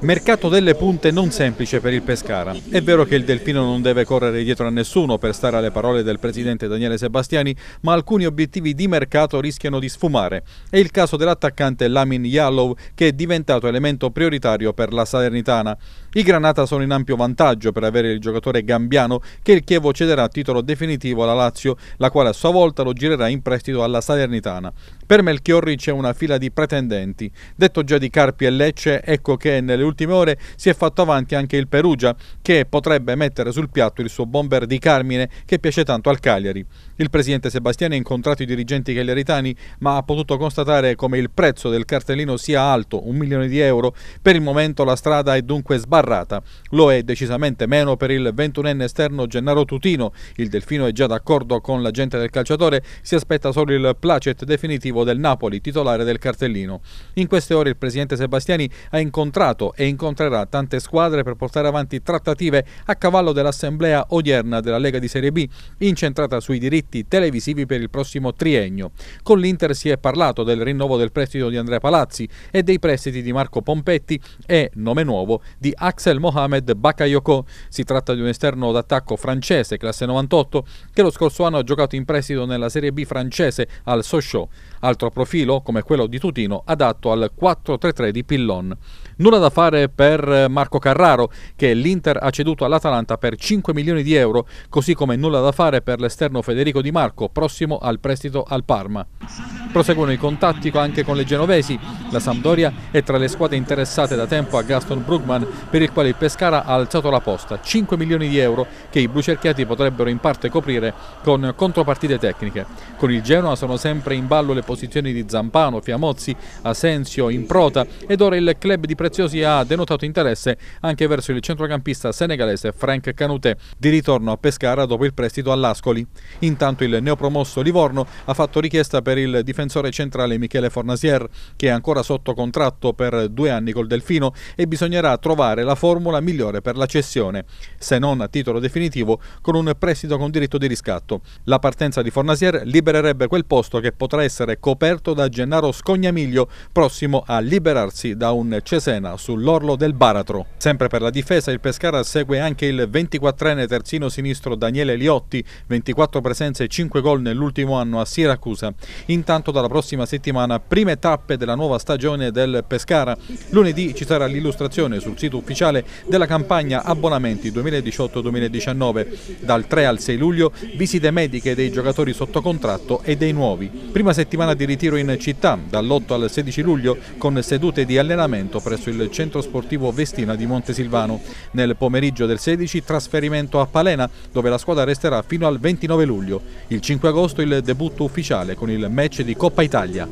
Mercato delle punte non semplice per il Pescara. È vero che il Delfino non deve correre dietro a nessuno per stare alle parole del presidente Daniele Sebastiani, ma alcuni obiettivi di mercato rischiano di sfumare. È il caso dell'attaccante Lamin Yallow che è diventato elemento prioritario per la Salernitana. I Granata sono in ampio vantaggio per avere il giocatore gambiano che il Chievo cederà a titolo definitivo alla Lazio, la quale a sua volta lo girerà in prestito alla Salernitana. Per Melchiorri c'è una fila di pretendenti. Detto già di Carpi e Lecce, ecco che nel nelle ultime ore si è fatto avanti anche il Perugia, che potrebbe mettere sul piatto il suo bomber di Carmine che piace tanto al Cagliari. Il presidente Sebastiani ha incontrato i dirigenti cagliaritani, ma ha potuto constatare come il prezzo del cartellino sia alto, un milione di euro. Per il momento la strada è dunque sbarrata. Lo è decisamente meno per il 21enne esterno Gennaro Tutino. Il Delfino è già d'accordo con l'agente del calciatore, si aspetta solo il placet definitivo del Napoli, titolare del cartellino. In queste ore il presidente Sebastiani ha incontrato e incontrerà tante squadre per portare avanti trattative a cavallo dell'assemblea odierna della Lega di Serie B incentrata sui diritti televisivi per il prossimo triennio. Con l'Inter si è parlato del rinnovo del prestito di Andrea Palazzi e dei prestiti di Marco Pompetti e, nome nuovo, di Axel Mohamed Bakayoko. Si tratta di un esterno d'attacco francese, classe 98, che lo scorso anno ha giocato in prestito nella Serie B francese al Sochaux. Altro profilo, come quello di Tutino, adatto al 4-3-3 di Pillon. Nulla da fare affare per eh, Marco Carraro che l'Inter ha ceduto all'Atalanta per 5 milioni di euro, così come nulla da fare per l'esterno Federico Di Marco, prossimo al prestito al Parma. Proseguono i contatti anche con le genovesi. La Sampdoria è tra le squadre interessate da tempo a Gaston Brugman per il quale il Pescara ha alzato la posta. 5 milioni di euro che i blucerchiati potrebbero in parte coprire con contropartite tecniche. Con il Genoa sono sempre in ballo le posizioni di Zampano, Fiamozzi, Asensio, Improta ed ora il club di Preziosi ha denotato interesse anche verso il centrocampista senegalese Frank Canute di ritorno a Pescara dopo il prestito all'Ascoli. Intanto il neopromosso Livorno ha fatto richiesta per il difensore difensore centrale Michele Fornasier, che è ancora sotto contratto per due anni col Delfino e bisognerà trovare la formula migliore per la cessione, se non a titolo definitivo, con un prestito con diritto di riscatto. La partenza di Fornasier libererebbe quel posto che potrà essere coperto da Gennaro Scognamiglio, prossimo a liberarsi da un Cesena sull'orlo del baratro. Sempre per la difesa, il Pescara segue anche il 24enne terzino sinistro Daniele Liotti, 24 presenze e 5 gol nell'ultimo anno a Siracusa. Intanto parto dalla prossima settimana prime tappe della nuova stagione del Pescara. Lunedì ci sarà l'illustrazione sul sito ufficiale della campagna Abbonamenti 2018-2019. Dal 3 al 6 luglio visite mediche dei giocatori sotto contratto e dei nuovi. Prima settimana di ritiro in città dall'8 al 16 luglio con sedute di allenamento presso il centro sportivo Vestina di Montesilvano. Nel pomeriggio del 16 trasferimento a Palena dove la squadra resterà fino al 29 luglio. Il 5 agosto il debutto ufficiale con il match di Coppa Italia